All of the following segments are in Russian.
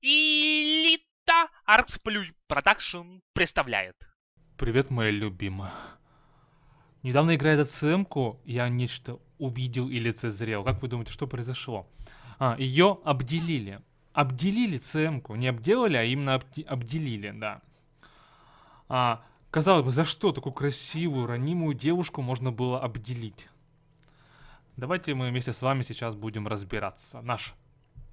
Элита Артсплюй Продакшн представляет. Привет, моя любимая. Недавно играя за ЦМку, я нечто увидел и лицезрел. Как вы думаете, что произошло? А, ее обделили. Обделили ЦМку. Не обделали, а именно обде- обделили, да. А, казалось бы, за что такую красивую, ранимую девушку можно было обделить? Давайте мы вместе с вами сейчас будем разбираться. Наш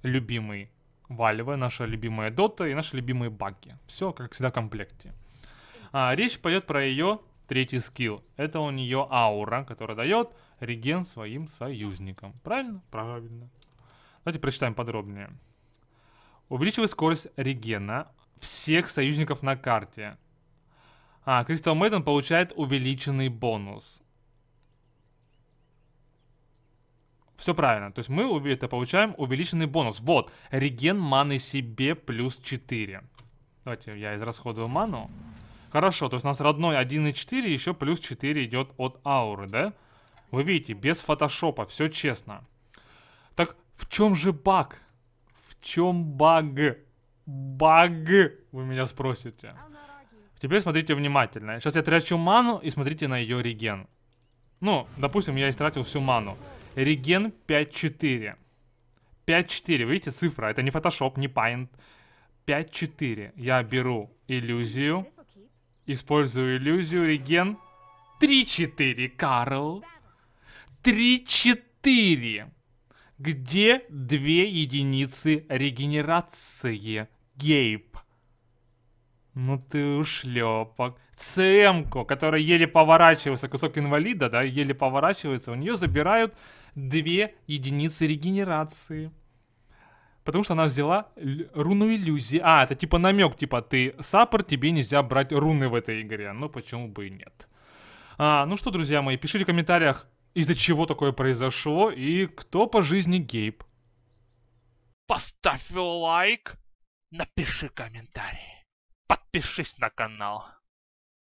любимый Valve, наша любимая Dota и наши любимые баги. Все, как всегда, в комплекте. А, речь пойдет про ее третий скилл. Это у нее аура, которая дает реген своим союзникам. Правильно? Правильно. Давайте прочитаем подробнее. Увеличивает скорость регена всех союзников на карте. А, Кристал Мэйден получает увеличенный бонус. Все правильно. То есть мы это получаем увеличенный бонус. Вот, реген маны себе плюс 4. Давайте я израсходую ману. Хорошо, то есть у нас родной 1.4, еще плюс 4 идет от ауры, да? Вы видите, без фотошопа, все честно. Так в чем же баг? В чем баг? Баг, вы меня спросите. Теперь смотрите внимательно. Сейчас я трачу ману и смотрите на ее реген. Ну, допустим, я истратил всю ману. Regen 5.4. 5.4, видите, цифра, это не Photoshop, не Paint. 5.4. Я беру иллюзию, использую иллюзию, реген. 3-4, Карл. 3-4. Где две единицы регенерации, Гейб? Ну ты ушлепок. ЦМ-ку, которая еле поворачивается, кусок инвалида, да, еле поворачивается, у нее забирают две единицы регенерации. Потому что она взяла руну иллюзии. А, это типа намек, типа ты саппорт, тебе нельзя брать руны в этой игре. Но почему бы и нет. А, ну что, друзья мои, пишите в комментариях, из-за чего такое произошло и кто по жизни Гейб. Поставь лайк, напиши комментарий, подпишись на канал.